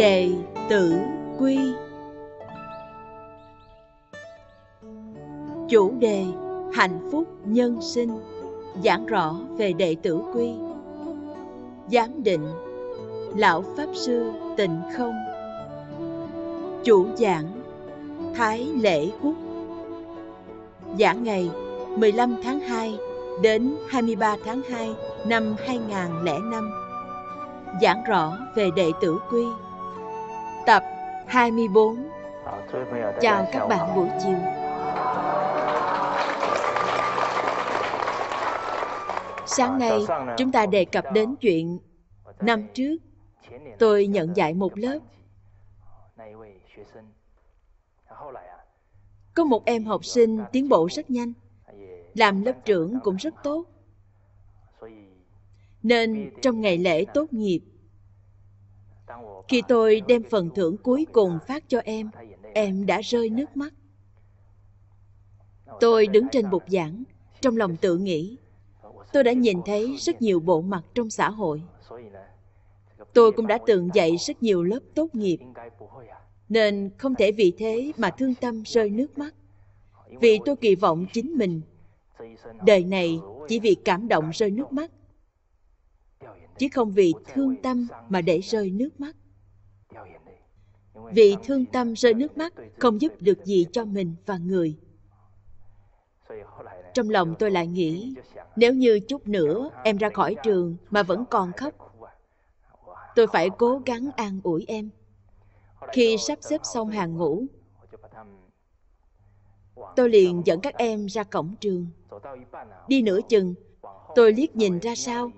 Đề tử quy Chủ đề Hạnh phúc nhân sinh Giảng rõ về đệ tử quy Giám định Lão Pháp Sư Tịnh Không Chủ giảng Thái Lễ Húc Giảng ngày 15 tháng 2 đến 23 tháng 2 năm 2005 Giảng rõ về đệ tử quy Tập 24 Chào các bạn buổi chiều Sáng nay chúng ta đề cập đến chuyện Năm trước tôi nhận dạy một lớp ờ, ờ, à? Có một em học sinh tiến bộ rất nhanh Làm lớp trưởng cũng rất tốt ờ, Nên trong ngày lễ à? tốt nghiệp khi tôi đem phần thưởng cuối cùng phát cho em, em đã rơi nước mắt. Tôi đứng trên bục giảng, trong lòng tự nghĩ, tôi đã nhìn thấy rất nhiều bộ mặt trong xã hội. Tôi cũng đã từng dạy rất nhiều lớp tốt nghiệp, nên không thể vì thế mà thương tâm rơi nước mắt. Vì tôi kỳ vọng chính mình, đời này chỉ vì cảm động rơi nước mắt chứ không vì thương tâm mà để rơi nước mắt vì thương tâm rơi nước mắt không giúp được gì cho mình và người trong lòng tôi lại nghĩ nếu như chút nữa em ra khỏi trường mà vẫn còn khóc tôi phải cố gắng an ủi em khi sắp xếp xong hàng ngũ tôi liền dẫn các em ra cổng trường đi nửa chừng tôi liếc nhìn ra sao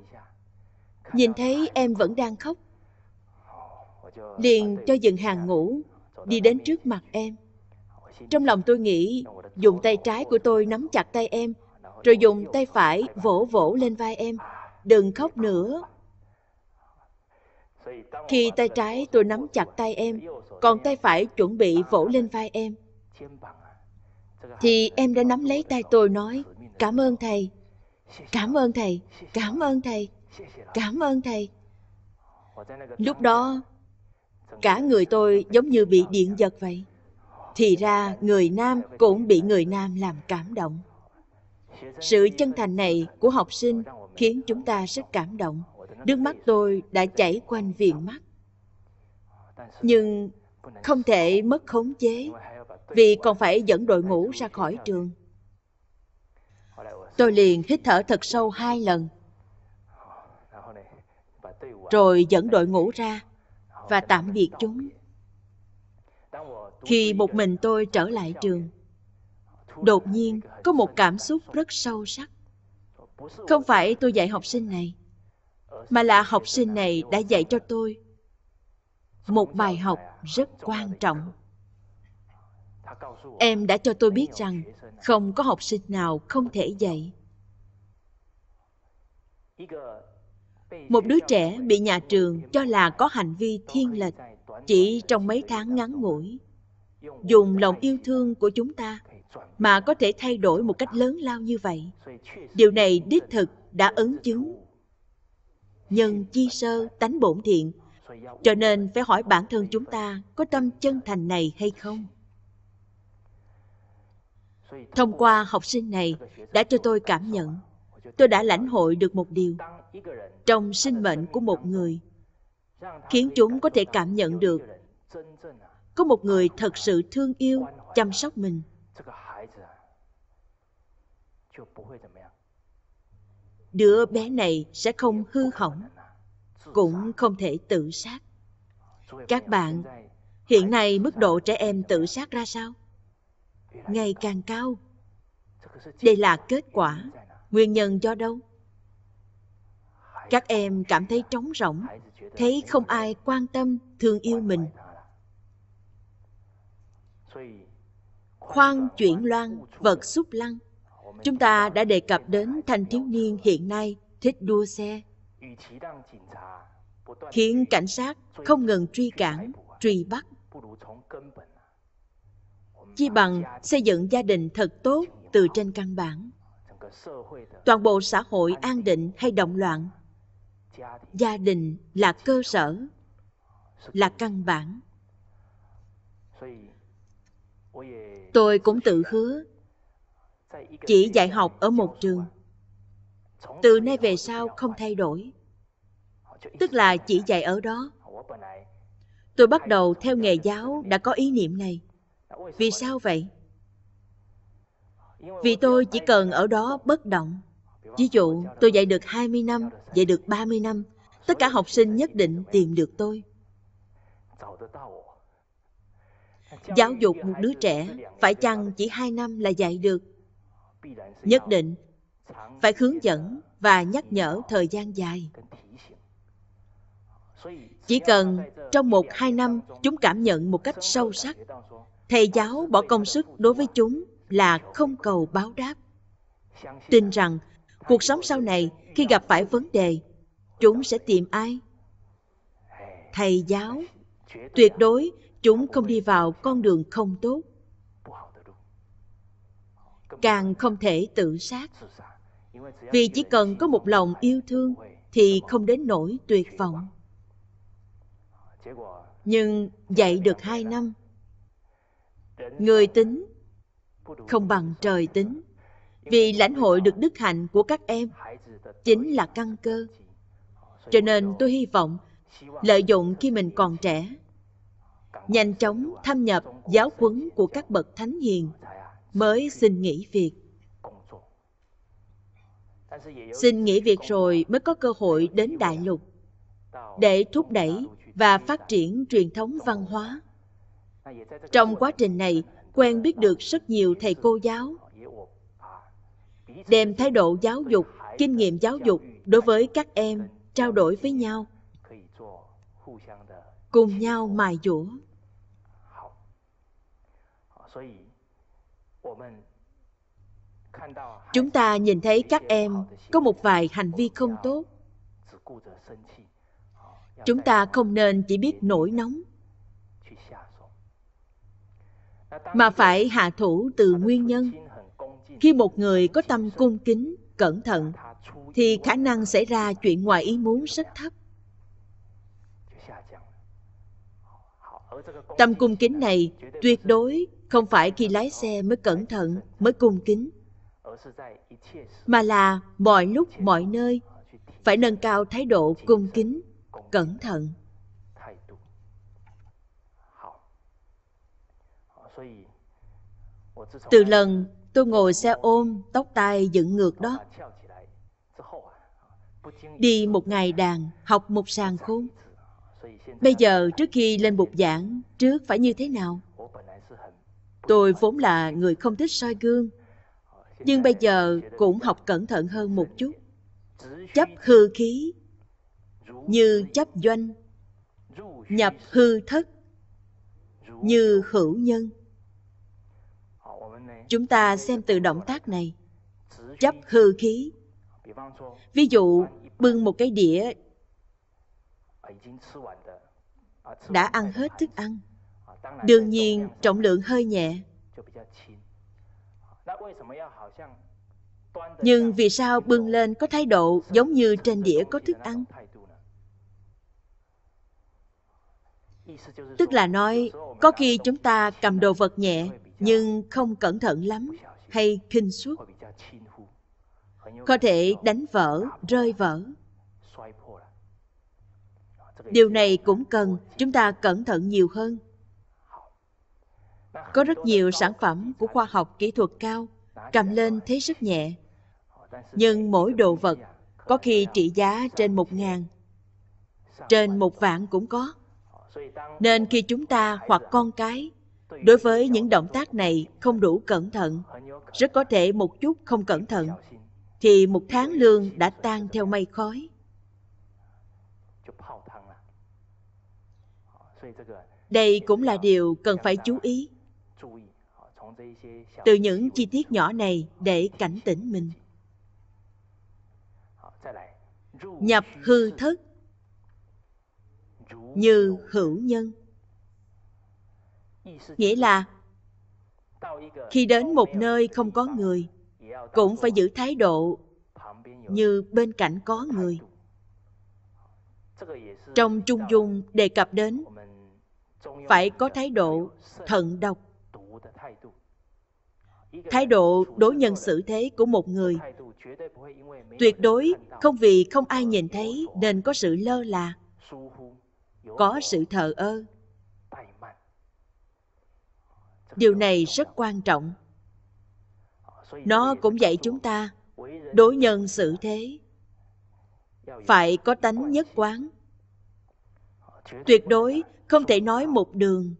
Nhìn thấy em vẫn đang khóc Liền cho dừng hàng ngủ Đi đến trước mặt em Trong lòng tôi nghĩ Dùng tay trái của tôi nắm chặt tay em Rồi dùng tay phải vỗ vỗ lên vai em Đừng khóc nữa Khi tay trái tôi nắm chặt tay em Còn tay phải chuẩn bị vỗ lên vai em Thì em đã nắm lấy tay tôi nói Cảm ơn thầy Cảm ơn thầy Cảm ơn thầy cảm ơn thầy lúc đó cả người tôi giống như bị điện giật vậy thì ra người nam cũng bị người nam làm cảm động sự chân thành này của học sinh khiến chúng ta rất cảm động nước mắt tôi đã chảy quanh viền mắt nhưng không thể mất khống chế vì còn phải dẫn đội ngũ ra khỏi trường tôi liền hít thở thật sâu hai lần rồi dẫn đội ngũ ra và tạm biệt chúng khi một mình tôi trở lại trường đột nhiên có một cảm xúc rất sâu sắc không phải tôi dạy học sinh này mà là học sinh này đã dạy cho tôi một bài học rất quan trọng em đã cho tôi biết rằng không có học sinh nào không thể dạy một đứa trẻ bị nhà trường cho là có hành vi thiên lệch chỉ trong mấy tháng ngắn ngủi dùng lòng yêu thương của chúng ta mà có thể thay đổi một cách lớn lao như vậy điều này đích thực đã ấn chứng nhân chi sơ tánh bổn thiện cho nên phải hỏi bản thân chúng ta có tâm chân thành này hay không thông qua học sinh này đã cho tôi cảm nhận tôi đã lãnh hội được một điều trong sinh mệnh của một người khiến chúng có thể cảm nhận được có một người thật sự thương yêu chăm sóc mình đứa bé này sẽ không hư hỏng cũng không thể tự sát các bạn hiện nay mức độ trẻ em tự sát ra sao ngày càng cao đây là kết quả nguyên nhân do đâu các em cảm thấy trống rỗng thấy không ai quan tâm thương yêu mình khoan chuyển loan vật xúc lăng chúng ta đã đề cập đến thanh thiếu niên hiện nay thích đua xe khiến cảnh sát không ngừng truy cản truy bắt chi bằng xây dựng gia đình thật tốt từ trên căn bản toàn bộ xã hội an định hay động loạn gia đình là cơ sở là căn bản tôi cũng tự hứa chỉ dạy học ở một trường từ nay về sau không thay đổi tức là chỉ dạy ở đó tôi bắt đầu theo nghề giáo đã có ý niệm này vì sao vậy vì tôi chỉ cần ở đó bất động Ví dụ, tôi dạy được 20 năm, dạy được 30 năm, tất cả học sinh nhất định tìm được tôi. Giáo dục một đứa trẻ phải chăng chỉ 2 năm là dạy được? Nhất định phải hướng dẫn và nhắc nhở thời gian dài. Chỉ cần trong một hai năm chúng cảm nhận một cách sâu sắc, thầy giáo bỏ công sức đối với chúng là không cầu báo đáp. Tin rằng cuộc sống sau này khi gặp phải vấn đề chúng sẽ tìm ai thầy giáo tuyệt đối chúng không đi vào con đường không tốt càng không thể tự sát vì chỉ cần có một lòng yêu thương thì không đến nỗi tuyệt vọng nhưng dạy được hai năm người tính không bằng trời tính vì lãnh hội được đức hạnh của các em chính là căn cơ cho nên tôi hy vọng lợi dụng khi mình còn trẻ nhanh chóng thâm nhập giáo quấn của các bậc thánh hiền mới xin nghỉ việc xin nghỉ việc rồi mới có cơ hội đến đại lục để thúc đẩy và phát triển truyền thống văn hóa trong quá trình này quen biết được rất nhiều thầy cô giáo đem thái độ giáo dục kinh nghiệm giáo dục đối với các em trao đổi với nhau cùng nhau mài dũa chúng ta nhìn thấy các em có một vài hành vi không tốt chúng ta không nên chỉ biết nổi nóng mà phải hạ thủ từ nguyên nhân khi một người có tâm cung kính cẩn thận thì khả năng xảy ra chuyện ngoài ý muốn rất thấp tâm cung kính này tuyệt đối không phải khi lái xe mới cẩn thận mới cung kính mà là mọi lúc mọi nơi phải nâng cao thái độ cung kính cẩn thận từ lần Tôi ngồi xe ôm, tóc tai dựng ngược đó. Đi một ngày đàn, học một sàng khôn. Bây giờ trước khi lên bục giảng, trước phải như thế nào? Tôi vốn là người không thích soi gương, nhưng bây giờ cũng học cẩn thận hơn một chút. Chấp hư khí, như chấp doanh, nhập hư thất, như hữu nhân. Chúng ta xem từ động tác này Chấp hư khí Ví dụ bưng một cái đĩa đã ăn hết thức ăn đương nhiên trọng lượng hơi nhẹ nhưng vì sao bưng lên có thái độ giống như trên đĩa có thức ăn tức là nói có khi chúng ta cầm đồ vật nhẹ nhưng không cẩn thận lắm hay kinh suất có thể đánh vỡ rơi vỡ điều này cũng cần chúng ta cẩn thận nhiều hơn có rất nhiều sản phẩm của khoa học kỹ thuật cao cầm lên thế rất nhẹ nhưng mỗi đồ vật có khi trị giá trên một ngàn trên một vạn cũng có nên khi chúng ta hoặc con cái đối với những động tác này không đủ cẩn thận rất có thể một chút không cẩn thận thì một tháng lương đã tan theo mây khói đây cũng là điều cần phải chú ý từ những chi tiết nhỏ này để cảnh tỉnh mình nhập hư thất như hữu nhân Nghĩa là khi đến một nơi không có người, cũng phải giữ thái độ như bên cạnh có người. Trong Trung Dung đề cập đến phải có thái độ thận độc. Thái độ đối nhân xử thế của một người tuyệt đối không vì không ai nhìn thấy nên có sự lơ là, có sự thờ ơ điều này rất quan trọng nó cũng dạy chúng ta đối nhân xử thế phải có tánh nhất quán tuyệt đối không thể nói một đường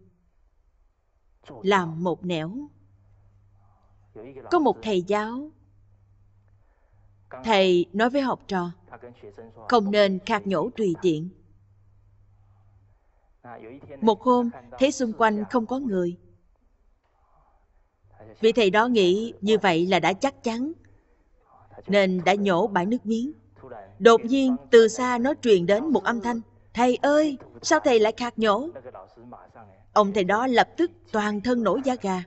làm một nẻo có một thầy giáo thầy nói với học trò không nên khạc nhổ tùy tiện một hôm thấy xung quanh không có người Vị thầy đó nghĩ như vậy là đã chắc chắn Nên đã nhổ bãi nước miếng Đột nhiên từ xa nó truyền đến một âm thanh Thầy ơi, sao thầy lại khạc nhổ? Ông thầy đó lập tức toàn thân nổi da gà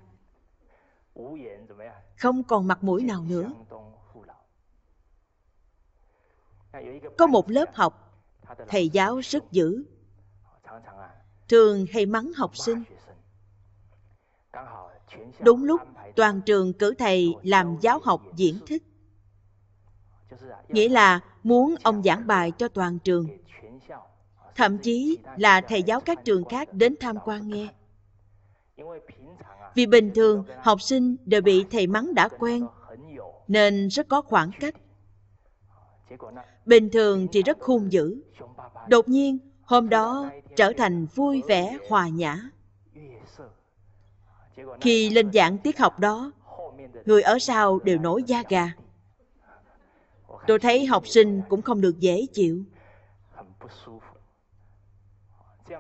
Không còn mặt mũi nào nữa Có một lớp học Thầy giáo rất dữ Thường hay mắng học sinh Đúng lúc toàn trường cử thầy làm giáo học diễn thích nghĩa là muốn ông giảng bài cho toàn trường thậm chí là thầy giáo các trường khác đến tham quan nghe vì bình thường học sinh đều bị thầy mắng đã quen nên rất có khoảng cách bình thường thì rất hung dữ đột nhiên hôm đó trở thành vui vẻ hòa nhã khi lên giảng tiết học đó, người ở sau đều nổi da gà. Tôi thấy học sinh cũng không được dễ chịu.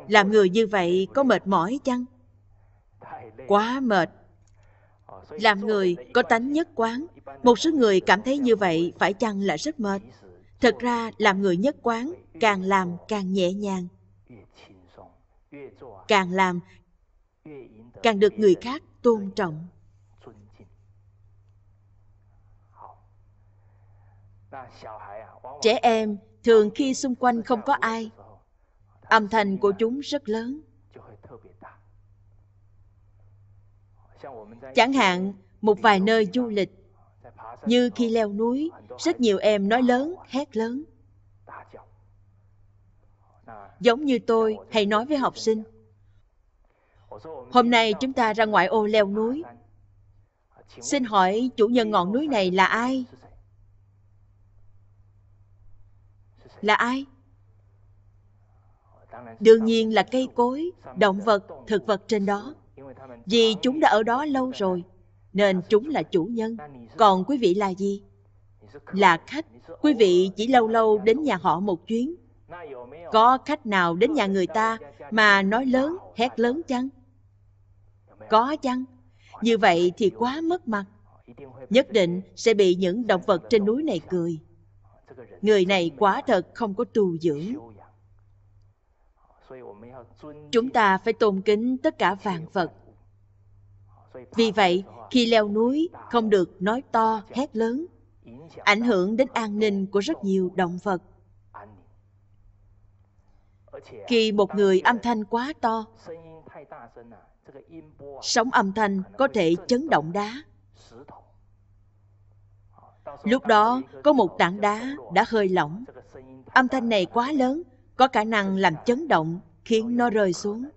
Làm người như vậy có mệt mỏi chăng? Quá mệt. Làm người có tánh nhất quán. Một số người cảm thấy như vậy phải chăng là rất mệt. Thật ra làm người nhất quán càng làm càng nhẹ nhàng. Càng làm càng được người khác tôn trọng trẻ em thường khi xung quanh không có ai âm thanh của chúng rất lớn chẳng hạn một vài nơi du lịch như khi leo núi rất nhiều em nói lớn hét lớn giống như tôi hay nói với học sinh Hôm nay chúng ta ra ngoại ô leo núi. Xin hỏi chủ nhân ngọn núi này là ai? Là ai? Đương nhiên là cây cối, động vật, thực vật trên đó. Vì chúng đã ở đó lâu rồi, nên chúng là chủ nhân. Còn quý vị là gì? Là khách. Quý vị chỉ lâu lâu đến nhà họ một chuyến. Có khách nào đến nhà người ta mà nói lớn, hét lớn chăng? Có chăng? Như vậy thì quá mất mặt. Nhất định sẽ bị những động vật trên núi này cười. Người này quả thật không có tu dưỡng. Chúng ta phải tôn kính tất cả vạn vật. Vì vậy, khi leo núi không được nói to, hét lớn, ảnh hưởng đến an ninh của rất nhiều động vật. Khi một người âm thanh quá to, sóng âm thanh có thể chấn động đá lúc đó có một tảng đá đã hơi lỏng âm thanh này quá lớn có khả năng làm chấn động khiến nó rơi xuống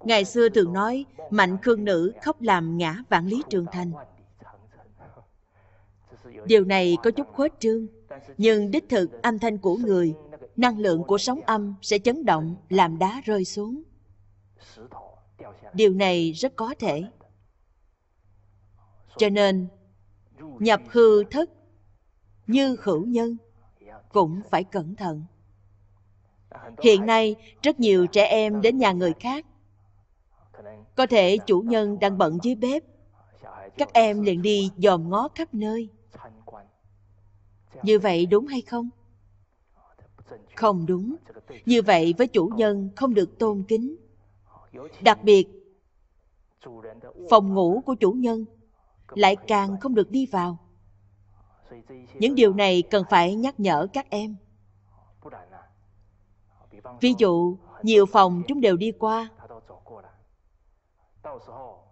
ngày xưa thường nói mạnh khương nữ khóc làm ngã vạn lý trường thành điều này có chút khuếch trương nhưng đích thực âm thanh của người năng lượng của sóng âm sẽ chấn động làm đá rơi xuống điều này rất có thể cho nên nhập hư thức như hữu nhân cũng phải cẩn thận hiện nay rất nhiều trẻ em đến nhà người khác có thể chủ nhân đang bận dưới bếp các em liền đi dòm ngó khắp nơi như vậy đúng hay không không đúng như vậy với chủ nhân không được tôn kính đặc biệt phòng ngủ của chủ nhân lại càng không được đi vào những điều này cần phải nhắc nhở các em ví dụ nhiều phòng chúng đều đi qua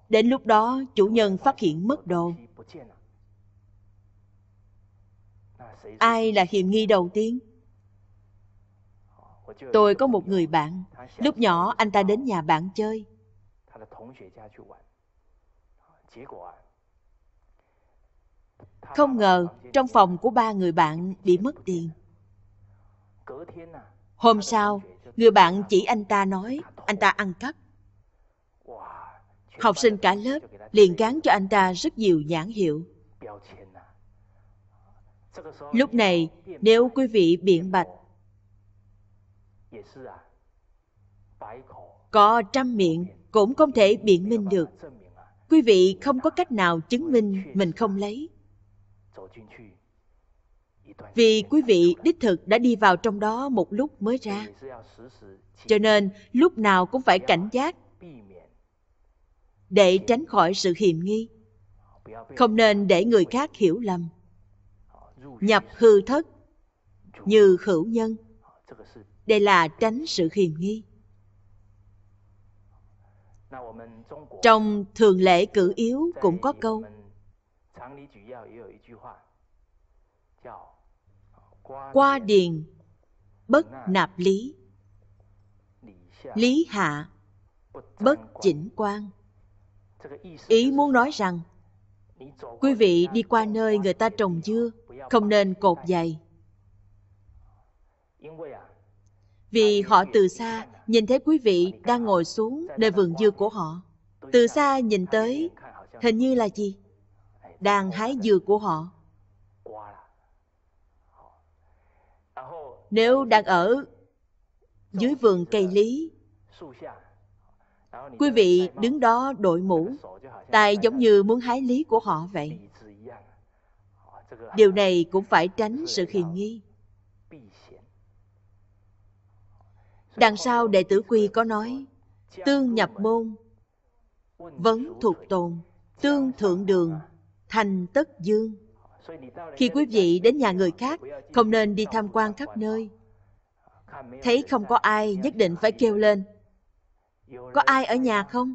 đến lúc đó chủ nhân phát hiện mất đồ ai là hiềm nghi đầu tiên tôi có một người bạn lúc nhỏ anh ta đến nhà bạn chơi không ngờ trong phòng của ba người bạn bị mất tiền à, hôm sau người bạn chỉ anh ta nói anh ta ăn cắp học sinh cả lớp liền gán cho anh ta rất nhiều nhãn hiệu à. lúc này nếu quý vị biện bạch có trăm miệng cũng không thể biện minh được. Quý vị không có cách nào chứng minh mình không lấy. Vì quý vị đích thực đã đi vào trong đó một lúc mới ra. Cho nên lúc nào cũng phải cảnh giác để tránh khỏi sự hiềm nghi. Không nên để người khác hiểu lầm. Nhập hư thất như hữu nhân đây là tránh sự hiềm nghi trong thường lễ cử yếu cũng có câu qua điền bất nạp lý lý hạ bất chỉnh quan ý muốn nói rằng quý vị đi qua nơi người ta trồng dưa không nên cột giày vì họ từ xa nhìn thấy quý vị đang ngồi xuống nơi vườn dưa của họ. Từ xa nhìn tới, hình như là gì? Đang hái dưa của họ. Nếu đang ở dưới vườn cây lý, quý vị đứng đó đội mũ, tài giống như muốn hái lý của họ vậy. Điều này cũng phải tránh sự hiềm nghi. Đằng sau đệ tử quy có nói Tương nhập môn Vấn thuộc tồn Tương thượng đường Thành tất dương Khi quý vị đến nhà người khác Không nên đi tham quan khắp nơi Thấy không có ai nhất định phải kêu lên Có ai ở nhà không?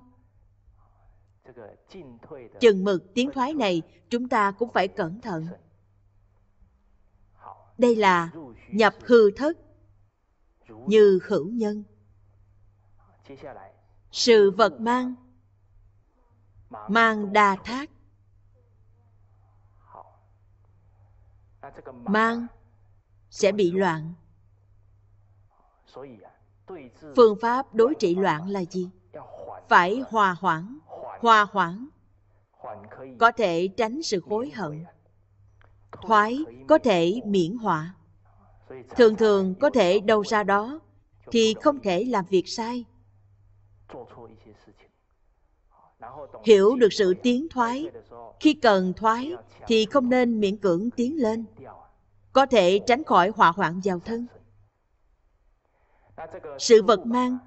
Chừng mực tiến thoái này Chúng ta cũng phải cẩn thận Đây là nhập hư thất như hữu nhân sự vật mang mang đa thác mang sẽ bị loạn phương pháp đối trị loạn là gì phải hòa hoãn hòa hoãn có thể tránh sự hối hận thoái có thể miễn họa thường thường có thể đâu ra đó thì không thể làm việc sai hiểu được sự tiến thoái khi cần thoái thì không nên miễn cưỡng tiến lên có thể tránh khỏi họa hoạn vào thân sự vật mang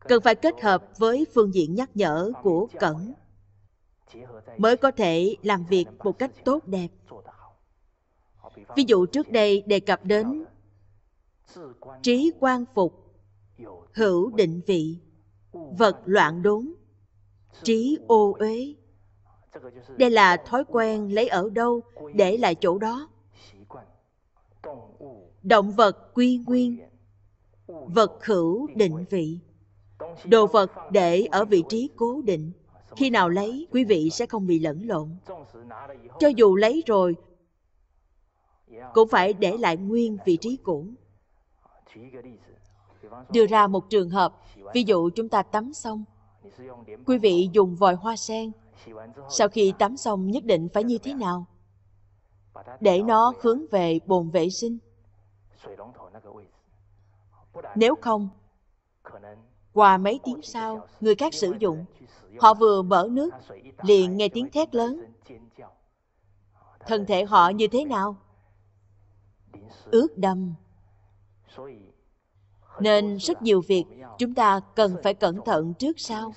cần phải kết hợp với phương diện nhắc nhở của cẩn mới có thể làm việc một cách tốt đẹp ví dụ trước đây đề cập đến trí quan phục hữu định vị vật loạn đốn trí ô uế đây là thói quen lấy ở đâu để lại chỗ đó động vật quy nguyên vật hữu định vị đồ vật để ở vị trí cố định khi nào lấy quý vị sẽ không bị lẫn lộn cho dù lấy rồi cũng phải để lại nguyên vị trí cũ đưa ra một trường hợp ví dụ chúng ta tắm xong quý vị dùng vòi hoa sen sau khi tắm xong nhất định phải như thế nào để nó hướng về bồn vệ sinh nếu không qua mấy tiếng sau người khác sử dụng họ vừa mở nước liền nghe tiếng thét lớn thân thể họ như thế nào ướt đâm nên rất nhiều việc chúng ta cần phải cẩn thận trước sau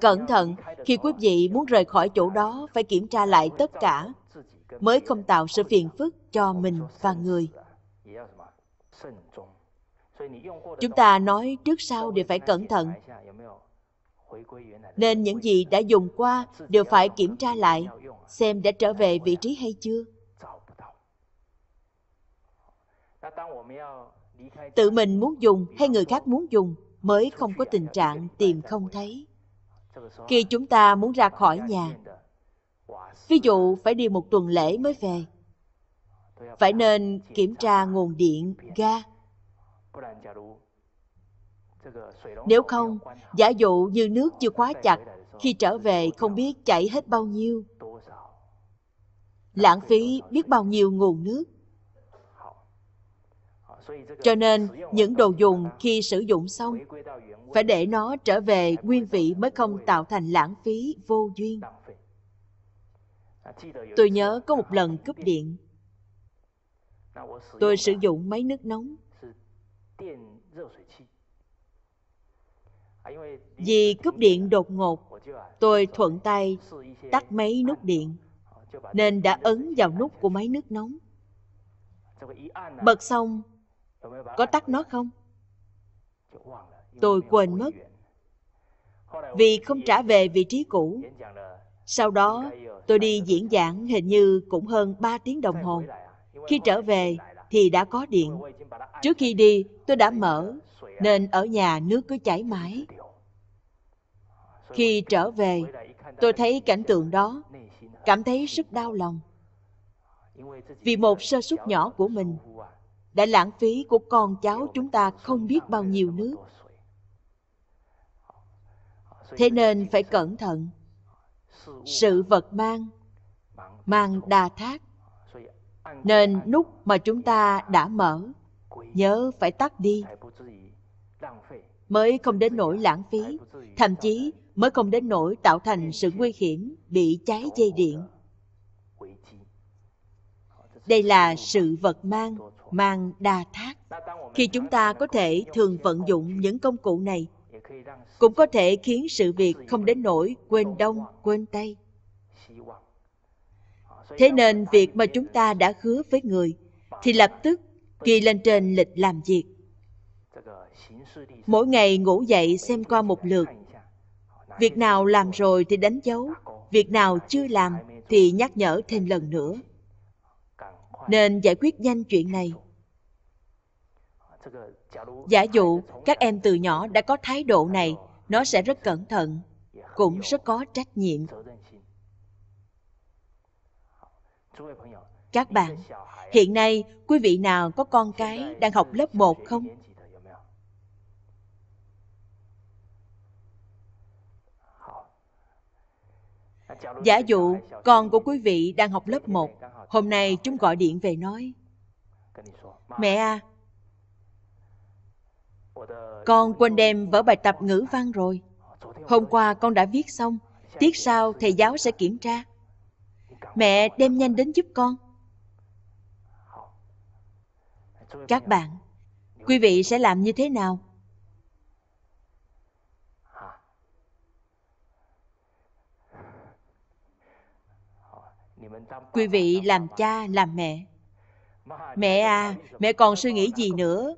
cẩn thận khi quý vị muốn rời khỏi chỗ đó phải kiểm tra lại tất cả mới không tạo sự phiền phức cho mình và người chúng ta nói trước sau đều phải cẩn thận nên những gì đã dùng qua đều phải kiểm tra lại xem đã trở về vị trí hay chưa tự mình muốn dùng hay người khác muốn dùng mới không có tình trạng tìm không thấy khi chúng ta muốn ra khỏi nhà ví dụ phải đi một tuần lễ mới về phải nên kiểm tra nguồn điện ga nếu không giả dụ như nước chưa khóa chặt khi trở về không biết chảy hết bao nhiêu lãng phí biết bao nhiêu nguồn nước cho nên, những đồ dùng khi sử dụng xong, phải để nó trở về nguyên vị mới không tạo thành lãng phí vô duyên. Tôi nhớ có một lần cúp điện. Tôi sử dụng máy nước nóng. Vì cúp điện đột ngột, tôi thuận tay tắt máy nút điện, nên đã ấn vào nút của máy nước nóng. Bật xong, có tắt nó không? Tôi quên mất. Vì không trả về vị trí cũ. Sau đó, tôi đi diễn giảng hình như cũng hơn 3 tiếng đồng hồ. Khi trở về thì đã có điện. Trước khi đi, tôi đã mở, nên ở nhà nước cứ chảy mãi. Khi trở về, tôi thấy cảnh tượng đó, cảm thấy rất đau lòng. Vì một sơ suất nhỏ của mình đã lãng phí của con cháu chúng ta không biết bao nhiêu nước thế nên phải cẩn thận sự vật mang mang đa thác nên nút mà chúng ta đã mở nhớ phải tắt đi mới không đến nỗi lãng phí thậm chí mới không đến nỗi tạo thành sự nguy hiểm bị cháy dây điện đây là sự vật mang mang đa thác. Khi chúng ta có thể thường vận dụng những công cụ này, cũng có thể khiến sự việc không đến nỗi quên đông, quên tây. Thế nên việc mà chúng ta đã hứa với người thì lập tức ghi lên trên lịch làm việc. Mỗi ngày ngủ dậy xem qua một lượt. Việc nào làm rồi thì đánh dấu, việc nào chưa làm thì nhắc nhở thêm lần nữa nên giải quyết nhanh chuyện này giả dụ các em từ nhỏ đã có thái độ này nó sẽ rất cẩn thận cũng rất có trách nhiệm các bạn hiện nay quý vị nào có con cái đang học lớp 1 không Giả dụ con của quý vị đang học lớp 1, hôm nay chúng gọi điện về nói, Mẹ à, con quên đem vở bài tập ngữ văn rồi. Hôm qua con đã viết xong, tiết sau thầy giáo sẽ kiểm tra. Mẹ đem nhanh đến giúp con. Các bạn, quý vị sẽ làm như thế nào? quý vị làm cha làm mẹ mẹ à mẹ còn suy nghĩ gì nữa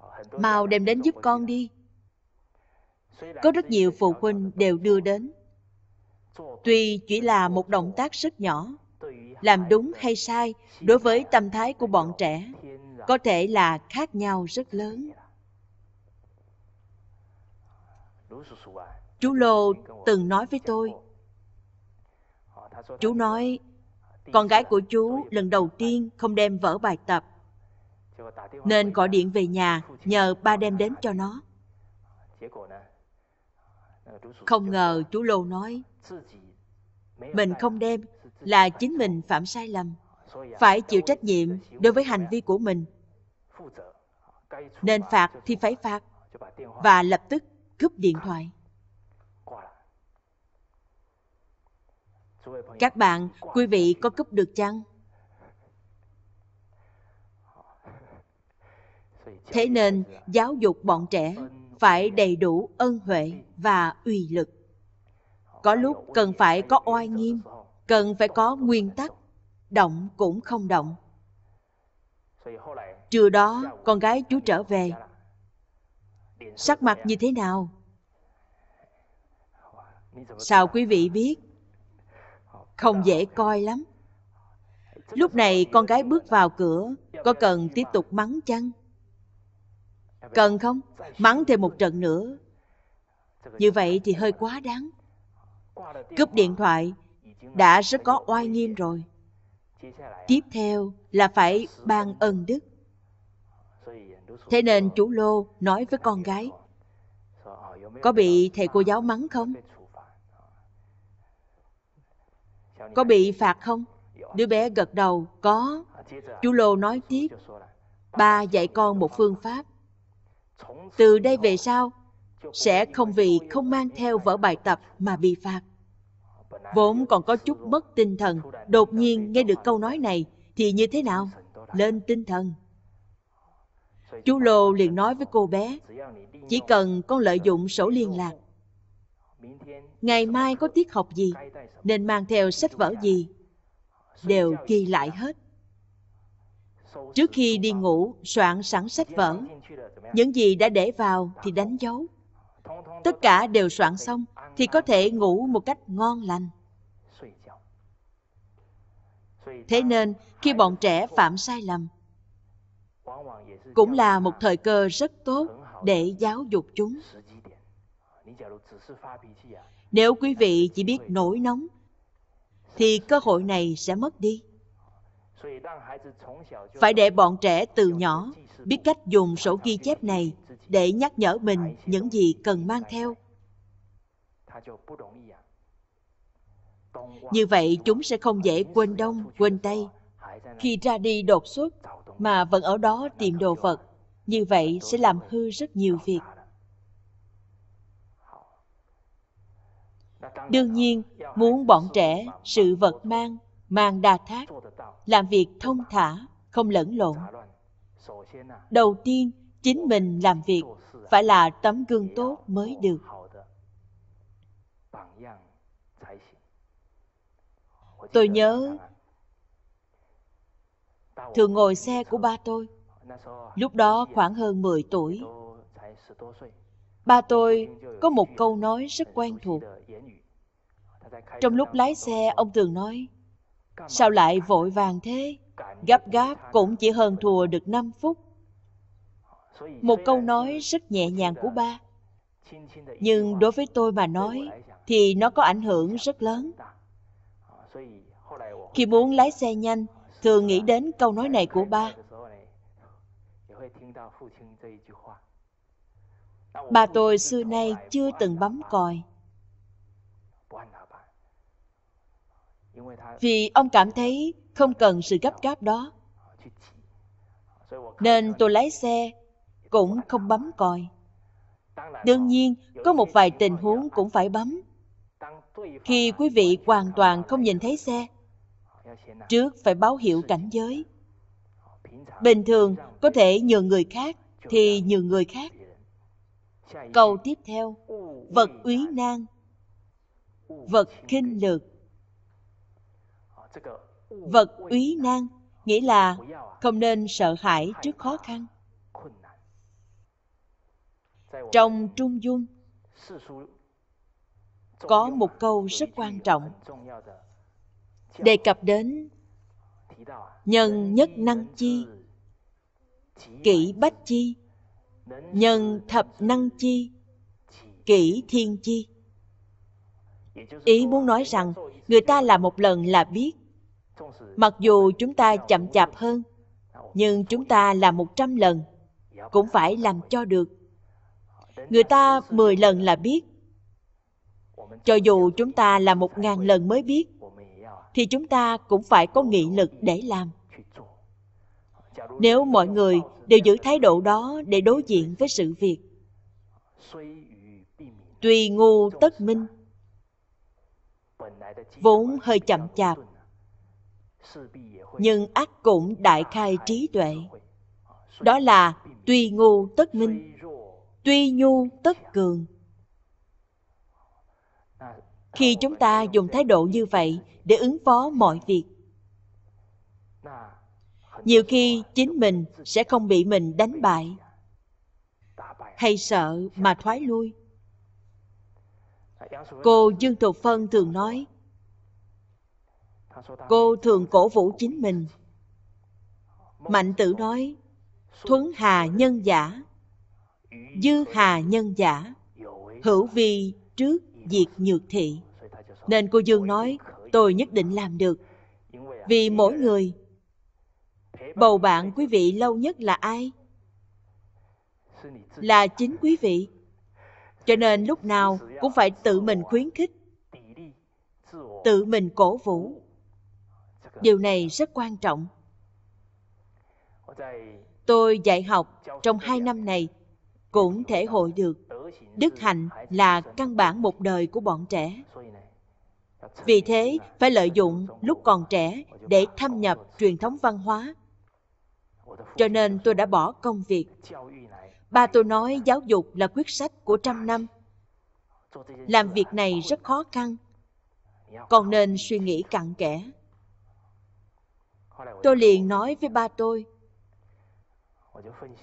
ờ, mau đem đến giúp con đi có rất nhiều phụ huynh đều đưa đến tuy chỉ là một động tác rất nhỏ làm đúng hay sai đối với tâm thái của bọn trẻ có thể là khác nhau rất lớn dạ. à, chú lô từng nói với tôi Chú nói, con gái của chú lần đầu tiên không đem vở bài tập, nên gọi điện về nhà nhờ ba đem đến cho nó. Không ngờ chú Lô nói, mình không đem là chính mình phạm sai lầm, phải chịu trách nhiệm đối với hành vi của mình. Nên phạt thì phải phạt, và lập tức cướp điện thoại. Các bạn, quý vị có cúp được chăng? Thế nên, giáo dục bọn trẻ phải đầy đủ ân huệ và uy lực. Có lúc cần phải có oai nghiêm, cần phải có nguyên tắc, động cũng không động. Trưa đó, con gái chú trở về. Sắc mặt như thế nào? Sao quý vị biết? không dễ coi lắm. Lúc này con gái bước vào cửa, có cần tiếp tục mắng chăng? Cần không? Mắng thêm một trận nữa. Như vậy thì hơi quá đáng. Cướp điện thoại đã rất có oai nghiêm rồi. Tiếp theo là phải ban ân đức. Thế nên chú Lô nói với con gái, có bị thầy cô giáo mắng không? Có bị phạt không? Đứa bé gật đầu, có. Chú Lô nói tiếp, ba dạy con một phương pháp. Từ đây về sau, sẽ không vì không mang theo vở bài tập mà bị phạt. Vốn còn có chút mất tinh thần, đột nhiên nghe được câu nói này thì như thế nào? Lên tinh thần. Chú Lô liền nói với cô bé, chỉ cần con lợi dụng sổ liên lạc, Ngày mai có tiết học gì, nên mang theo sách vở gì, đều ghi lại hết. Trước khi đi ngủ, soạn sẵn sách vở. Những gì đã để vào thì đánh dấu. Tất cả đều soạn xong thì có thể ngủ một cách ngon lành. Thế nên, khi bọn trẻ phạm sai lầm, cũng là một thời cơ rất tốt để giáo dục chúng nếu quý vị chỉ biết nổi nóng, thì cơ hội này sẽ mất đi. Phải để bọn trẻ từ nhỏ biết cách dùng sổ ghi chép này để nhắc nhở mình những gì cần mang theo. Như vậy chúng sẽ không dễ quên đông, quên tây. Khi ra đi đột xuất mà vẫn ở đó tìm đồ vật, như vậy sẽ làm hư rất nhiều việc. Đương nhiên, muốn bọn trẻ sự vật mang, mang đa thác, làm việc thông thả, không lẫn lộn. Đầu tiên, chính mình làm việc phải là tấm gương tốt mới được. Tôi nhớ thường ngồi xe của ba tôi. Lúc đó khoảng hơn 10 tuổi. Ba tôi có một câu nói rất quen thuộc. Trong lúc lái xe, ông thường nói, sao lại vội vàng thế? Gấp gáp cũng chỉ hơn thua được 5 phút. Một câu nói rất nhẹ nhàng của ba. Nhưng đối với tôi mà nói, thì nó có ảnh hưởng rất lớn. Khi muốn lái xe nhanh, thường nghĩ đến câu nói này của ba. Ba tôi xưa nay chưa từng bấm còi, vì ông cảm thấy không cần sự gấp gáp đó nên tôi lái xe cũng không bấm còi đương nhiên có một vài tình huống cũng phải bấm khi quý vị hoàn toàn không nhìn thấy xe trước phải báo hiệu cảnh giới bình thường có thể nhờ người khác thì nhờ người khác câu tiếp theo vật úy nan vật khinh lược vật úy nan nghĩa là không nên sợ hãi trước khó khăn trong trung dung có một câu rất quan trọng đề cập đến nhân nhất năng chi kỷ bách chi nhân thập năng chi kỷ thiên chi ý muốn nói rằng người ta làm một lần là biết Mặc dù chúng ta chậm chạp hơn, nhưng chúng ta làm một trăm lần, cũng phải làm cho được. Người ta mười lần là biết. Cho dù chúng ta làm một ngàn lần mới biết, thì chúng ta cũng phải có nghị lực để làm. Nếu mọi người đều giữ thái độ đó để đối diện với sự việc, tuy ngu tất minh, vốn hơi chậm chạp nhưng ác cũng đại khai trí tuệ ờ, đó là tuy ngu tất minh tuy nhu tất cường khi chúng ta dùng thái độ như vậy để ứng phó mọi việc nhiều khi chính mình sẽ không bị mình đánh à, bại hay sợ mà thoái lui cô dương thục phân thường nói cô thường cổ vũ chính mình mạnh tử nói thuấn hà nhân giả dư hà nhân giả hữu vi trước diệt nhược thị nên cô dương nói tôi nhất định làm được vì mỗi người bầu bạn quý vị lâu nhất là ai là chính quý vị cho nên lúc nào cũng phải tự mình khuyến khích tự mình cổ vũ điều này rất quan trọng tôi dạy học trong hai năm này cũng thể hội được đức hạnh là căn bản một đời của bọn trẻ vì thế phải lợi dụng lúc còn trẻ để thâm nhập truyền thống văn hóa cho nên tôi đã bỏ công việc ba tôi nói giáo dục là quyết sách của trăm năm làm việc này rất khó khăn con nên suy nghĩ cặn kẽ Tôi liền nói với ba tôi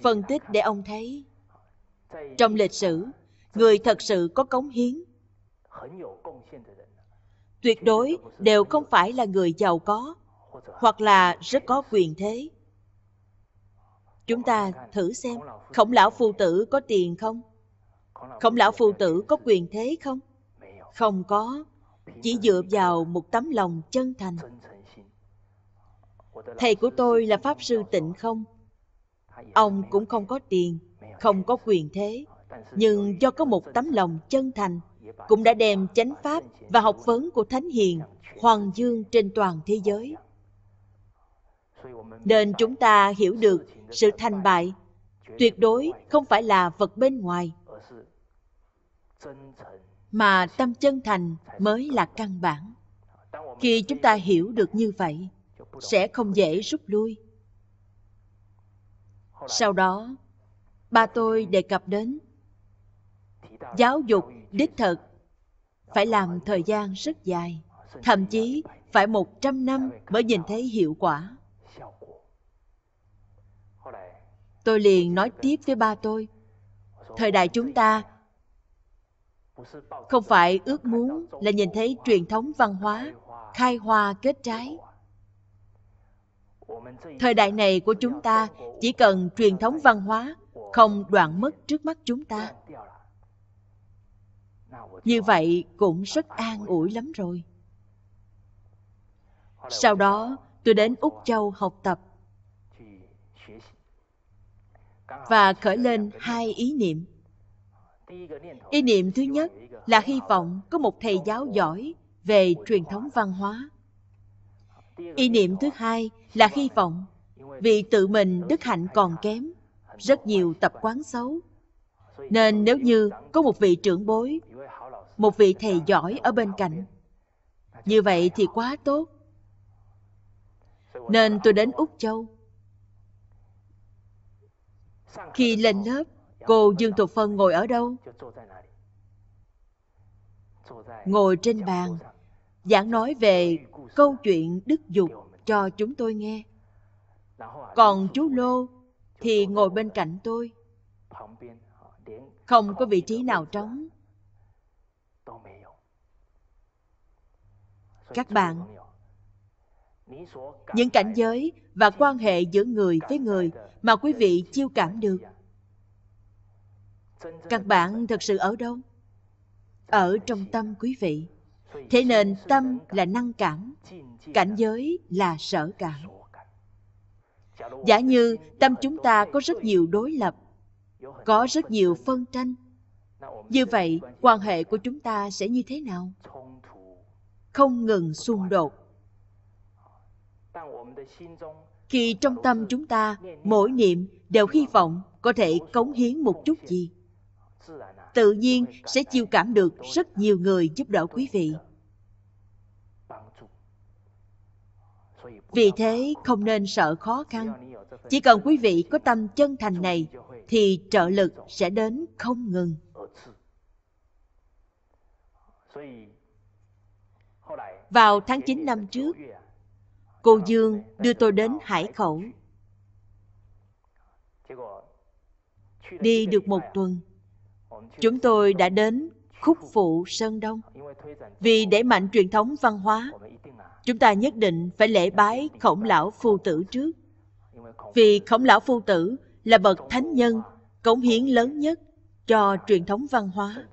Phân tích để ông thấy Trong lịch sử Người thật sự có cống hiến Tuyệt đối đều không phải là người giàu có Hoặc là rất có quyền thế Chúng ta thử xem Khổng lão phu tử có tiền không? Khổng lão phu tử có quyền thế không? Không có Chỉ dựa vào một tấm lòng chân thành thầy của tôi là pháp sư tịnh không ông cũng không có tiền không có quyền thế nhưng do có một tấm lòng chân thành cũng đã đem chánh pháp và học vấn của thánh hiền hoàng dương trên toàn thế giới nên chúng ta hiểu được sự thành bại tuyệt đối không phải là vật bên ngoài mà tâm chân thành mới là căn bản khi chúng ta hiểu được như vậy sẽ không dễ rút lui sau đó ba tôi đề cập đến giáo dục đích thực phải làm thời gian rất dài thậm chí phải một trăm năm mới nhìn thấy hiệu quả tôi liền nói tiếp với ba tôi thời đại chúng ta không phải ước muốn là nhìn thấy truyền thống văn hóa khai hoa kết trái thời đại này của chúng ta chỉ cần truyền thống văn hóa không đoạn mất trước mắt chúng ta như vậy cũng rất an ủi lắm rồi sau đó tôi đến úc châu học tập và khởi lên hai ý niệm ý niệm thứ nhất là hy vọng có một thầy giáo giỏi về truyền thống văn hóa ý niệm thứ hai là hy vọng vì tự mình đức hạnh còn kém rất nhiều tập quán xấu nên nếu như có một vị trưởng bối một vị thầy giỏi ở bên cạnh như vậy thì quá tốt nên tôi đến úc châu khi lên lớp cô dương thục phân ngồi ở đâu ngồi trên bàn giảng nói về câu chuyện đức dục cho chúng tôi nghe còn chú lô thì ngồi bên cạnh tôi không có vị trí nào trống các bạn những cảnh giới và quan hệ giữa người với người mà quý vị chiêu cảm được các bạn thật sự ở đâu ở trong tâm quý vị thế nên tâm là năng cảm cảnh giới là sở cảm giả như tâm chúng ta có rất nhiều đối lập có rất nhiều phân tranh như vậy quan hệ của chúng ta sẽ như thế nào không ngừng xung đột khi trong tâm chúng ta mỗi niệm đều hy vọng có thể cống hiến một chút gì tự nhiên sẽ chiêu cảm được rất nhiều người giúp đỡ quý vị vì thế không nên sợ khó khăn chỉ cần quý vị có tâm chân thành này thì trợ lực sẽ đến không ngừng vào tháng 9 năm trước, cô Dương đưa tôi đến Hải Khẩu. Đi được một tuần, chúng tôi đã đến khúc phụ Sơn Đông. Vì để mạnh truyền thống văn hóa, chúng ta nhất định phải lễ bái khổng lão phu tử trước. Vì khổng lão phu tử là bậc thánh nhân cống hiến lớn nhất cho truyền thống văn hóa.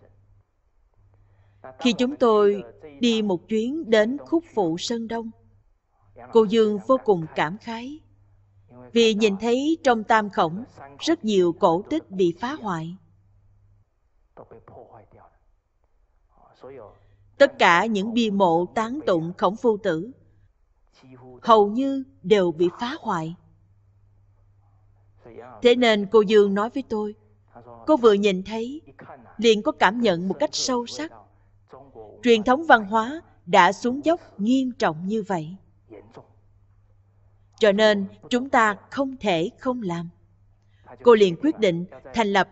Khi chúng tôi đi một chuyến đến khúc phụ Sơn Đông, cô Dương vô cùng cảm khái vì nhìn thấy trong tam khổng rất nhiều cổ tích bị phá hoại tất cả những bia mộ tán tụng khổng phu tử hầu như đều bị phá hoại thế nên cô dương nói với tôi cô vừa nhìn thấy liền có cảm nhận một cách sâu sắc truyền thống văn hóa đã xuống dốc nghiêm trọng như vậy cho nên chúng ta không thể không làm cô liền quyết định thành lập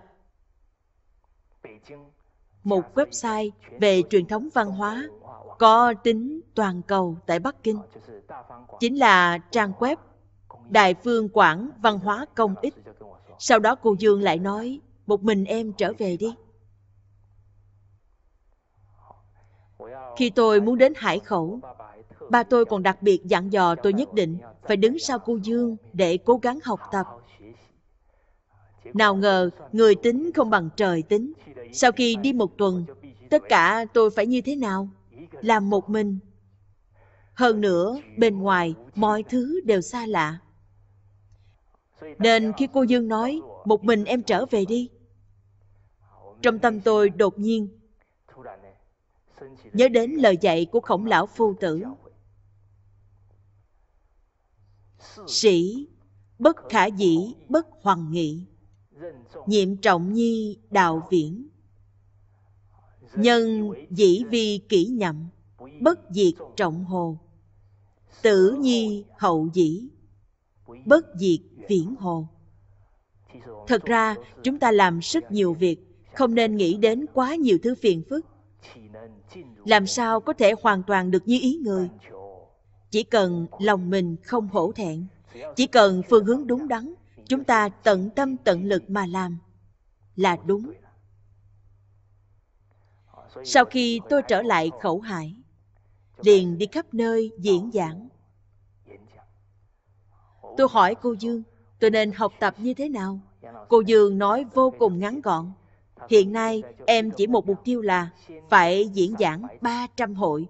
một website về truyền thống văn hóa có tính toàn cầu tại Bắc Kinh, chính là trang web Đại Phương Quảng Văn hóa Công ích. Sau đó cô Dương lại nói, một mình em trở về đi. Khi tôi muốn đến Hải Khẩu, ba tôi còn đặc biệt dặn dò tôi nhất định phải đứng sau cô Dương để cố gắng học tập nào ngờ, người tính không bằng trời tính. Sau khi đi một tuần, tất cả tôi phải như thế nào? Làm một mình. Hơn nữa, bên ngoài, mọi thứ đều xa lạ. Nên khi cô Dương nói, một mình em trở về đi. Trong tâm tôi đột nhiên, nhớ đến lời dạy của khổng lão phu tử. Sĩ, bất khả dĩ, bất hoàng nghị nhiệm trọng nhi đạo viễn nhân dĩ vi kỷ nhậm bất diệt trọng hồ tử nhi hậu dĩ bất diệt viễn hồ thật ra chúng ta làm rất nhiều việc không nên nghĩ đến quá nhiều thứ phiền phức làm sao có thể hoàn toàn được như ý người chỉ cần lòng mình không hổ thẹn chỉ cần phương hướng đúng đắn chúng ta tận tâm tận lực mà làm là đúng sau khi tôi trở lại khẩu hải liền đi khắp nơi diễn giảng tôi hỏi cô dương tôi nên học tập như thế nào cô dương nói vô cùng ngắn gọn hiện nay em chỉ một mục tiêu là phải diễn giảng 300 hội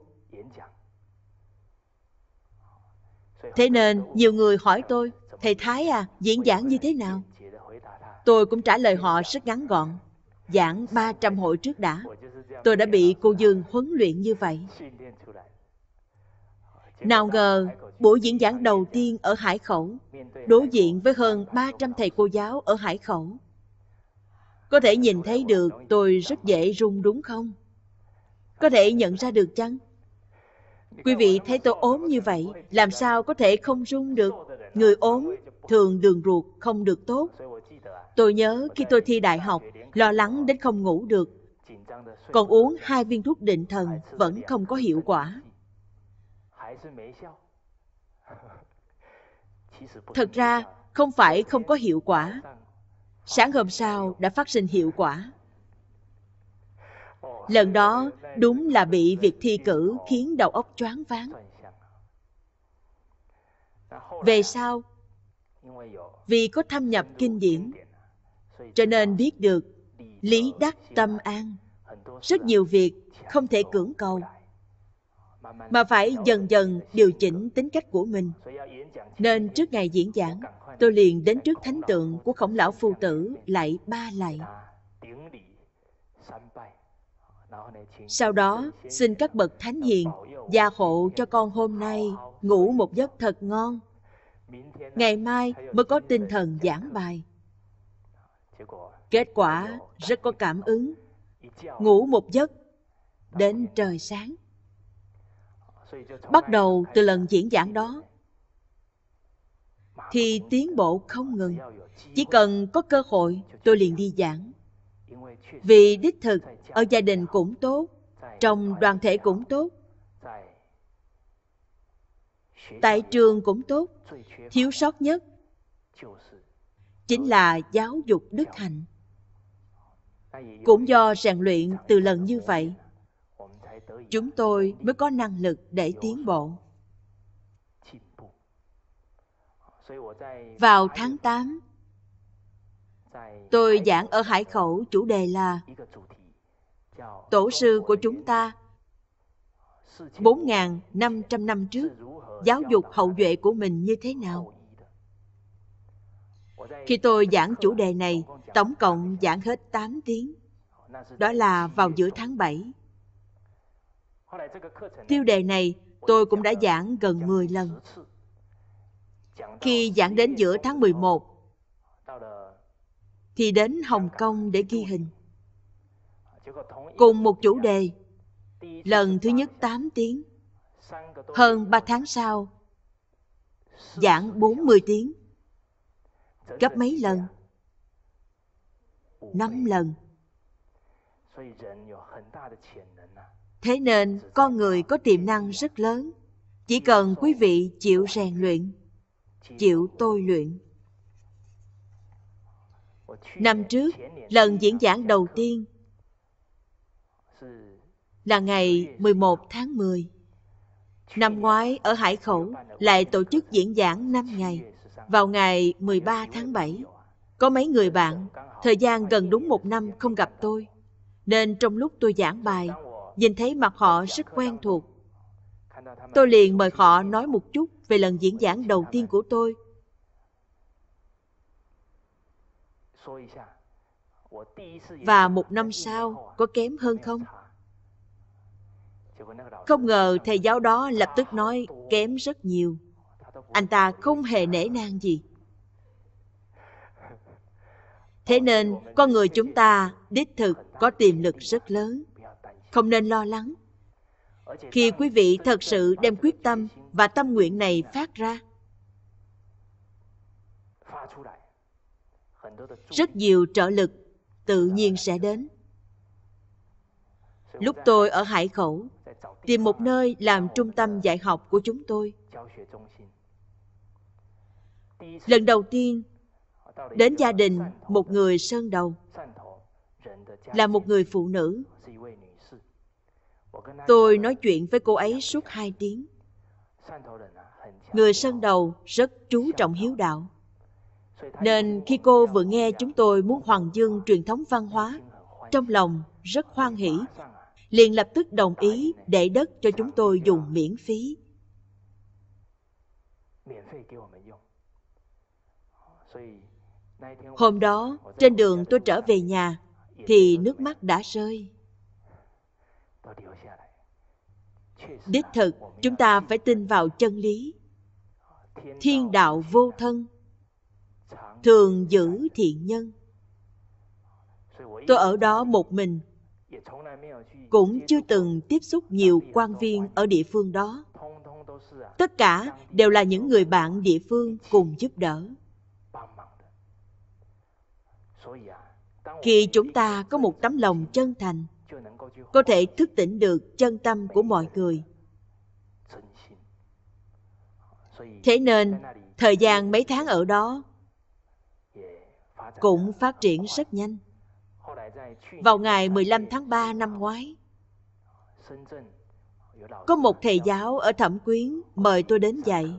thế nên nhiều người hỏi tôi Thầy Thái à, diễn giảng như thế nào? Tôi cũng trả lời họ rất ngắn gọn. Giảng 300 hội trước đã. Tôi đã bị cô Dương huấn luyện như vậy. Nào ngờ, buổi diễn giảng đầu tiên ở Hải Khẩu, đối diện với hơn 300 thầy cô giáo ở Hải Khẩu. Có thể nhìn thấy được tôi rất dễ rung đúng không? Có thể nhận ra được chăng? Quý vị thấy tôi ốm như vậy, làm sao có thể không rung được? người ốm thường đường ruột không được tốt. Tôi nhớ khi tôi thi đại học, lo lắng đến không ngủ được. Còn uống hai viên thuốc định thần vẫn không có hiệu quả. Thật ra, không phải không có hiệu quả. Sáng hôm sau đã phát sinh hiệu quả. Lần đó đúng là bị việc thi cử khiến đầu óc choáng váng về sau vì có thâm nhập kinh điển cho nên biết được lý đắc tâm an rất nhiều việc không thể cưỡng cầu mà phải dần dần điều chỉnh tính cách của mình nên trước ngày diễn giảng tôi liền đến trước thánh tượng của khổng lão phu tử lại ba lạy sau đó, xin các bậc thánh hiền gia hộ cho con hôm nay ngủ một giấc thật ngon. Ngày mai mới có tinh thần giảng bài. Kết quả rất có cảm ứng. Ngủ một giấc đến trời sáng. Bắt đầu từ lần diễn giảng đó thì tiến bộ không ngừng. Chỉ cần có cơ hội tôi liền đi giảng vì đích thực ở gia đình cũng tốt trong đoàn thể cũng tốt tại trường cũng tốt thiếu sót nhất chính là giáo dục đức hạnh cũng do rèn luyện từ lần như vậy chúng tôi mới có năng lực để tiến bộ vào tháng 8 Tôi giảng ở Hải Khẩu chủ đề là Tổ sư của chúng ta 4.500 năm trước giáo dục hậu duệ của mình như thế nào? Khi tôi giảng chủ đề này, tổng cộng giảng hết tám tiếng. Đó là vào giữa tháng bảy Tiêu đề này tôi cũng đã giảng gần 10 lần. Khi giảng đến giữa tháng 11, thì đến Hồng Kông để ghi hình. Cùng một chủ đề, lần thứ nhất 8 tiếng, hơn 3 tháng sau, giảng 40 tiếng, gấp mấy lần? 5 lần. Thế nên con người có tiềm năng rất lớn, chỉ cần quý vị chịu rèn luyện, chịu tôi luyện Năm trước, lần diễn giảng đầu tiên là ngày 11 tháng 10. Năm ngoái ở Hải Khẩu lại tổ chức diễn giảng 5 ngày vào ngày 13 tháng 7. Có mấy người bạn, thời gian gần đúng một năm không gặp tôi, nên trong lúc tôi giảng bài, nhìn thấy mặt họ rất quen thuộc. Tôi liền mời họ nói một chút về lần diễn giảng đầu tiên của tôi Và một năm sau có kém hơn không? Không ngờ thầy giáo đó lập tức nói kém rất nhiều. Anh ta không hề nể nang gì. Thế nên, con người chúng ta đích thực có tiềm lực rất lớn. Không nên lo lắng. Khi quý vị thật sự đem quyết tâm và tâm nguyện này phát ra, rất nhiều trợ lực tự nhiên sẽ đến lúc tôi ở hải khẩu tìm một nơi làm trung tâm dạy học của chúng tôi lần đầu tiên đến gia đình một người sơn đầu là một người phụ nữ tôi nói chuyện với cô ấy suốt hai tiếng người sơn đầu rất chú trọng hiếu đạo nên khi cô vừa nghe chúng tôi muốn hoàng dương truyền thống văn hóa, trong lòng rất hoan hỷ, liền lập tức đồng ý để đất cho chúng tôi dùng miễn phí. Hôm đó, trên đường tôi trở về nhà, thì nước mắt đã rơi. Đích thực, chúng ta phải tin vào chân lý. Thiên đạo vô thân, thường giữ thiện nhân tôi ở đó một mình cũng chưa từng tiếp xúc nhiều quan viên ở địa phương đó tất cả đều là những người bạn địa phương cùng giúp đỡ khi chúng ta có một tấm lòng chân thành có thể thức tỉnh được chân tâm của mọi người thế nên thời gian mấy tháng ở đó cũng phát triển rất nhanh. Vào ngày 15 tháng 3 năm ngoái, có một thầy giáo ở Thẩm Quyến mời tôi đến dạy.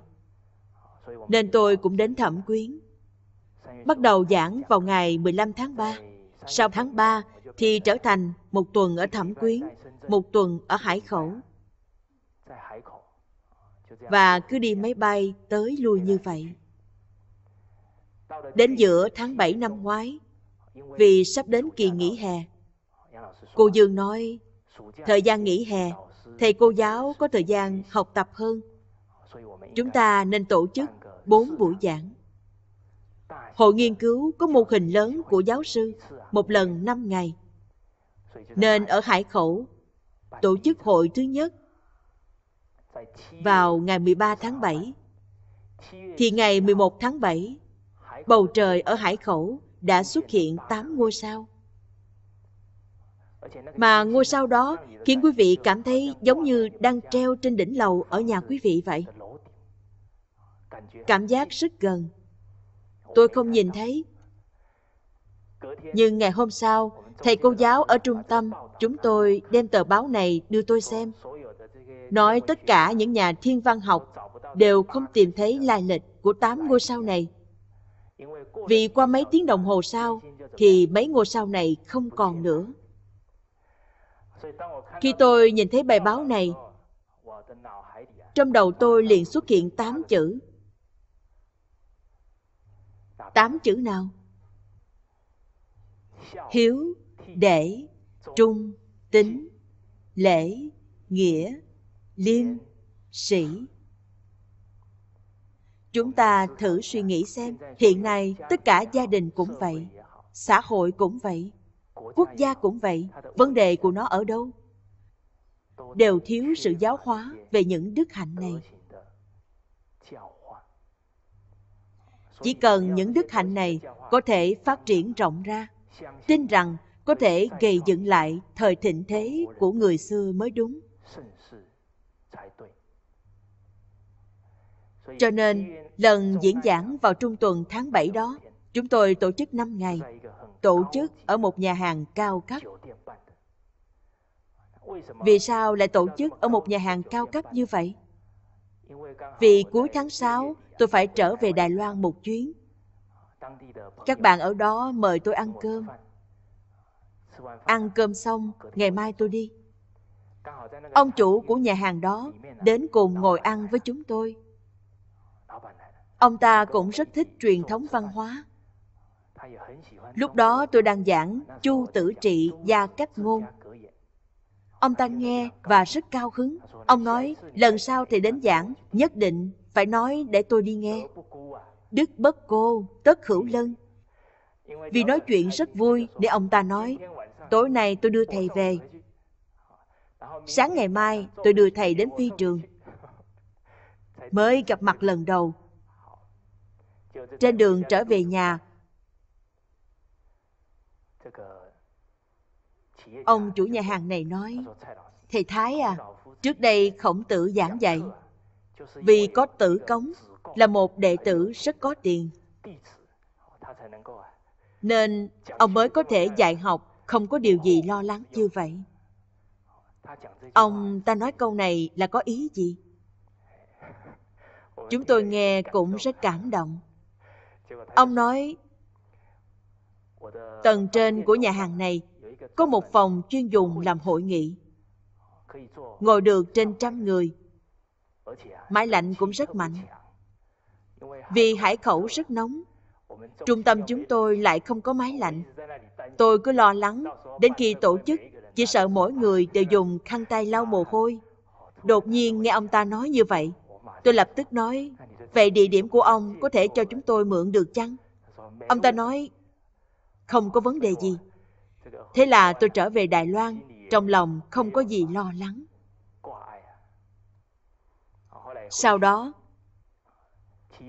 Nên tôi cũng đến Thẩm Quyến. Bắt đầu giảng vào ngày 15 tháng 3. Sau tháng 3 thì trở thành một tuần ở Thẩm Quyến, một tuần ở Hải Khẩu. Và cứ đi máy bay tới lui như vậy. Đến giữa tháng 7 năm ngoái, vì sắp đến kỳ nghỉ hè, cô Dương nói, thời gian nghỉ hè, thầy cô giáo có thời gian học tập hơn. Chúng ta nên tổ chức 4 buổi giảng. Hội nghiên cứu có mô hình lớn của giáo sư, một lần 5 ngày. Nên ở Hải Khẩu, tổ chức hội thứ nhất vào ngày 13 tháng 7 thì ngày 11 tháng 7 bầu trời ở Hải Khẩu đã xuất hiện tám ngôi sao. Mà ngôi sao đó khiến quý vị cảm thấy giống như đang treo trên đỉnh lầu ở nhà quý vị vậy. Cảm giác rất gần. Tôi không nhìn thấy. Nhưng ngày hôm sau, thầy cô giáo ở trung tâm, chúng tôi đem tờ báo này đưa tôi xem. Nói tất cả những nhà thiên văn học đều không tìm thấy lai lịch của tám ngôi sao này vì qua mấy tiếng đồng hồ sau thì mấy ngôi sao này không còn nữa. Khi tôi nhìn thấy bài báo này, trong đầu tôi liền xuất hiện tám chữ. tám chữ nào? Hiếu, để, trung, tính, lễ, nghĩa, liêm, sĩ chúng ta thử suy nghĩ xem hiện nay tất cả gia đình cũng vậy xã hội cũng vậy quốc gia cũng vậy vấn đề của nó ở đâu đều thiếu sự giáo hóa về những đức hạnh này chỉ cần những đức hạnh này có thể phát triển rộng ra tin rằng có thể gây dựng lại thời thịnh thế của người xưa mới đúng cho nên, lần diễn giảng vào trung tuần tháng 7 đó, chúng tôi tổ chức 5 ngày, tổ chức ở một nhà hàng cao cấp. Vì sao lại tổ chức ở một nhà hàng cao cấp như vậy? Vì cuối tháng 6, tôi phải trở về Đài Loan một chuyến. Các bạn ở đó mời tôi ăn cơm. Ăn cơm xong, ngày mai tôi đi. Ông chủ của nhà hàng đó đến cùng ngồi ăn với chúng tôi Ông ta cũng rất thích truyền thống văn hóa. Lúc đó tôi đang giảng Chu Tử Trị và Cách Ngôn. Ông ta nghe và rất cao hứng. Ông nói, lần sau thì đến giảng, nhất định phải nói để tôi đi nghe. Đức bất cô, tất hữu lân. Vì nói chuyện rất vui để ông ta nói, tối nay tôi đưa thầy về. Sáng ngày mai tôi đưa thầy đến phi trường. Mới gặp mặt lần đầu, trên đường trở về nhà, ông chủ nhà hàng này nói, Thầy Thái à, trước đây khổng tử giảng dạy, vì có tử cống là một đệ tử rất có tiền, nên ông mới có thể dạy học không có điều gì lo lắng như vậy. Ông ta nói câu này là có ý gì? Chúng tôi nghe cũng rất cảm động. Ông nói Tầng trên của nhà hàng này có một phòng chuyên dùng làm hội nghị. Ngồi được trên trăm người. Máy lạnh cũng rất mạnh. Vì hải khẩu rất nóng, trung tâm chúng tôi lại không có máy lạnh. Tôi cứ lo lắng, đến khi tổ chức, chỉ sợ mỗi người đều dùng khăn tay lau mồ hôi. Đột nhiên nghe ông ta nói như vậy, Tôi lập tức nói, vậy địa điểm của ông có thể cho chúng tôi mượn được chăng? Ông ta nói, không có vấn đề gì. Thế là tôi trở về Đài Loan, trong lòng không có gì lo lắng. Sau đó,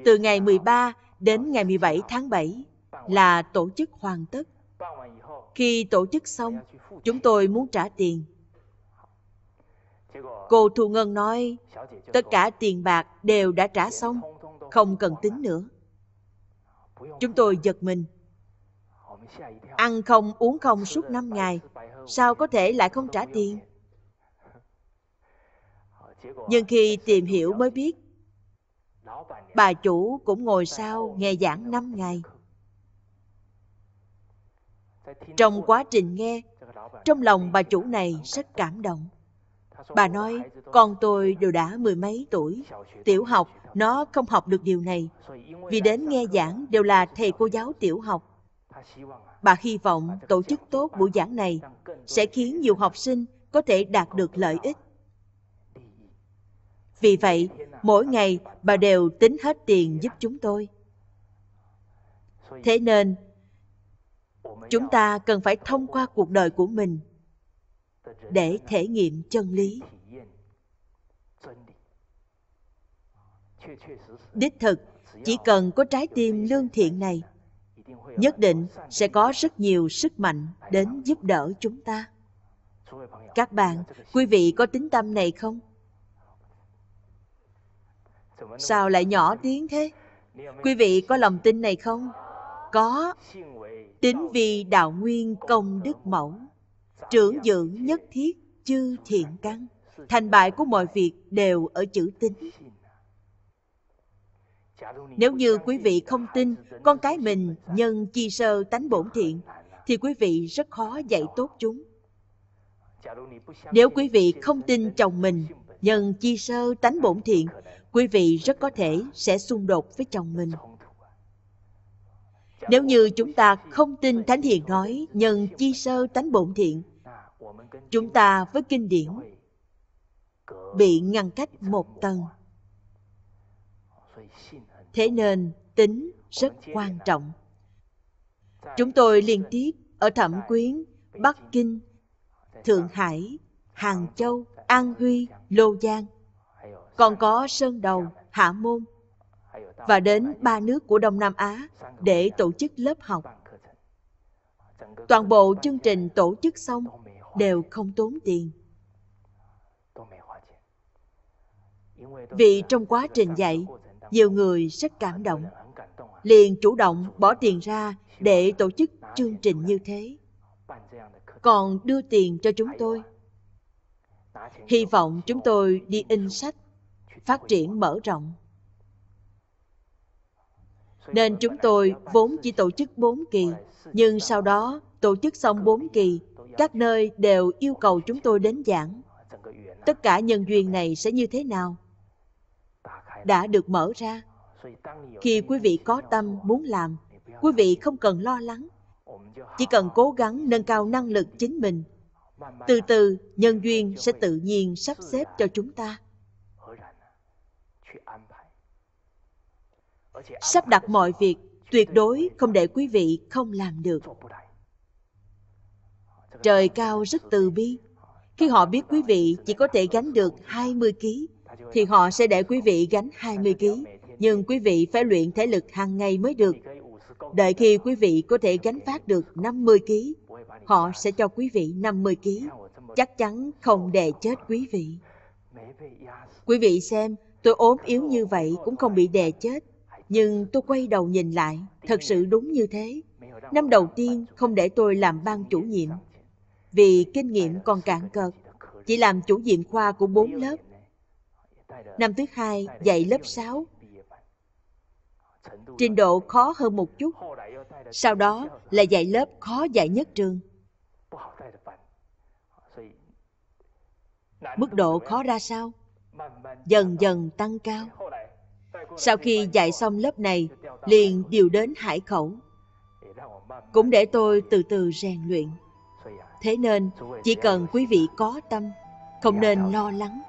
từ ngày 13 đến ngày 17 tháng 7 là tổ chức hoàn tất. Khi tổ chức xong, chúng tôi muốn trả tiền Cô Thu Ngân nói, tất cả tiền bạc đều đã trả xong, không cần tính nữa. Chúng tôi giật mình. Ăn không uống không suốt 5 ngày, sao có thể lại không trả tiền? Nhưng khi tìm hiểu mới biết, bà chủ cũng ngồi sau nghe giảng 5 ngày. Trong quá trình nghe, trong lòng bà chủ này rất cảm động. Bà nói, con tôi đều đã mười mấy tuổi, tiểu học, nó không học được điều này. Vì đến nghe giảng đều là thầy cô giáo tiểu học. Bà hy vọng tổ chức tốt buổi giảng này sẽ khiến nhiều học sinh có thể đạt được lợi ích. Vì vậy, mỗi ngày bà đều tính hết tiền giúp chúng tôi. Thế nên, chúng ta cần phải thông qua cuộc đời của mình để thể nghiệm chân lý đích thực chỉ cần có trái tim lương thiện này nhất định sẽ có rất nhiều sức mạnh đến giúp đỡ chúng ta các bạn quý vị có tính tâm này không sao lại nhỏ tiếng thế quý vị có lòng tin này không có tính vì đạo nguyên công đức mẫu trưởng dưỡng nhất thiết chư thiện căn thành bại của mọi việc đều ở chữ tín nếu như quý vị không tin con cái mình nhân chi sơ tánh bổn thiện thì quý vị rất khó dạy tốt chúng nếu quý vị không tin chồng mình nhân chi sơ tánh bổn thiện quý vị rất có thể sẽ xung đột với chồng mình nếu như chúng ta không tin thánh hiền nói nhân chi sơ tánh bổn thiện chúng ta với kinh điển bị ngăn cách một tầng thế nên tính rất quan trọng chúng tôi liên tiếp ở thẩm quyến bắc kinh thượng hải hàng châu an huy lô giang còn có sơn đầu hạ môn và đến ba nước của đông nam á để tổ chức lớp học toàn bộ chương trình tổ chức xong đều không tốn tiền vì trong quá trình dạy nhiều người rất cảm động liền chủ động bỏ tiền ra để tổ chức chương trình như thế còn đưa tiền cho chúng tôi hy vọng chúng tôi đi in sách phát triển mở rộng nên chúng tôi vốn chỉ tổ chức bốn kỳ, nhưng sau đó tổ chức xong bốn kỳ các nơi đều yêu cầu chúng tôi đến giảng tất cả nhân duyên này sẽ như thế nào đã được mở ra khi quý vị có tâm muốn làm quý vị không cần lo lắng chỉ cần cố gắng nâng cao năng lực chính mình từ từ nhân duyên sẽ tự nhiên sắp xếp cho chúng ta sắp đặt mọi việc tuyệt đối không để quý vị không làm được Trời cao rất từ bi. Khi họ biết quý vị chỉ có thể gánh được 20 kg, thì họ sẽ để quý vị gánh 20 kg. Nhưng quý vị phải luyện thể lực hàng ngày mới được. Đợi khi quý vị có thể gánh phát được 50 kg, họ sẽ cho quý vị 50 kg. Chắc chắn không đè chết quý vị. Quý vị xem, tôi ốm yếu như vậy cũng không bị đè chết. Nhưng tôi quay đầu nhìn lại, thật sự đúng như thế. Năm đầu tiên không để tôi làm ban chủ nhiệm, vì kinh nghiệm còn cạn cợt, chỉ làm chủ nhiệm khoa của bốn lớp. Năm thứ hai dạy lớp sáu Trình độ khó hơn một chút. Sau đó là dạy lớp khó dạy nhất trường. Mức độ khó ra sao? Dần dần tăng cao. Sau khi dạy xong lớp này, liền điều đến Hải Khẩu. Cũng để tôi từ từ rèn luyện thế nên chỉ cần quý vị có tâm không nên lo lắng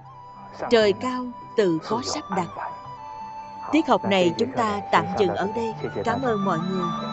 trời cao tự có sắp đặt tiết học này chúng ta tạm dừng ở đây cảm ơn mọi người